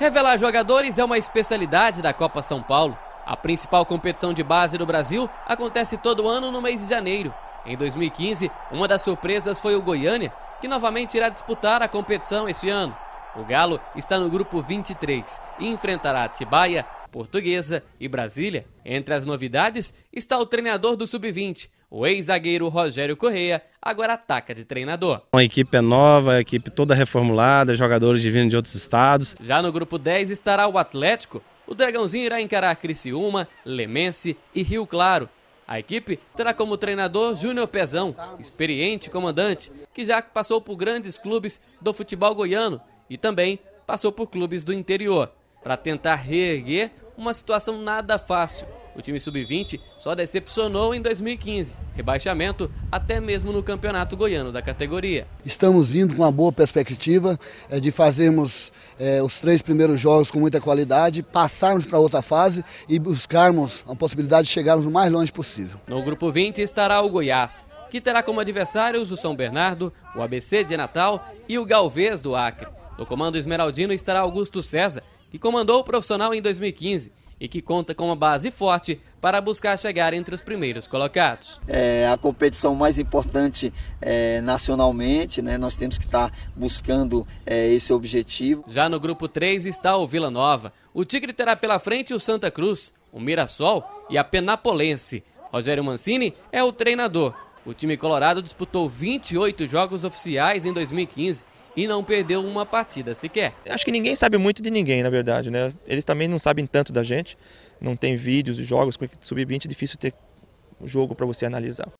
Revelar jogadores é uma especialidade da Copa São Paulo. A principal competição de base do Brasil acontece todo ano no mês de janeiro. Em 2015, uma das surpresas foi o Goiânia, que novamente irá disputar a competição este ano. O Galo está no grupo 23 e enfrentará Tibaia, Portuguesa e Brasília. Entre as novidades está o treinador do Sub-20, o ex-zagueiro Rogério Correia agora ataca de treinador. A equipe é nova, a equipe toda reformulada, jogadores de vindo de outros estados. Já no grupo 10 estará o Atlético. O Dragãozinho irá encarar Criciúma, Lemense e Rio Claro. A equipe terá como treinador Júnior Pezão, experiente comandante, que já passou por grandes clubes do futebol goiano e também passou por clubes do interior para tentar reerguer uma situação nada fácil. O time sub-20 só decepcionou em 2015, rebaixamento até mesmo no campeonato goiano da categoria. Estamos vindo com uma boa perspectiva é, de fazermos é, os três primeiros jogos com muita qualidade, passarmos para outra fase e buscarmos a possibilidade de chegarmos o mais longe possível. No grupo 20 estará o Goiás, que terá como adversários o São Bernardo, o ABC de Natal e o Galvez do Acre. No comando esmeraldino estará Augusto César, que comandou o profissional em 2015 e que conta com uma base forte para buscar chegar entre os primeiros colocados. É a competição mais importante é, nacionalmente, né? nós temos que estar tá buscando é, esse objetivo. Já no grupo 3 está o Vila Nova. O Tigre terá pela frente o Santa Cruz, o Mirassol e a Penapolense. Rogério Mancini é o treinador. O time colorado disputou 28 jogos oficiais em 2015 e não perdeu uma partida sequer. Acho que ninguém sabe muito de ninguém, na verdade, né? Eles também não sabem tanto da gente, não tem vídeos e jogos, porque sub-20 é difícil ter jogo para você analisar.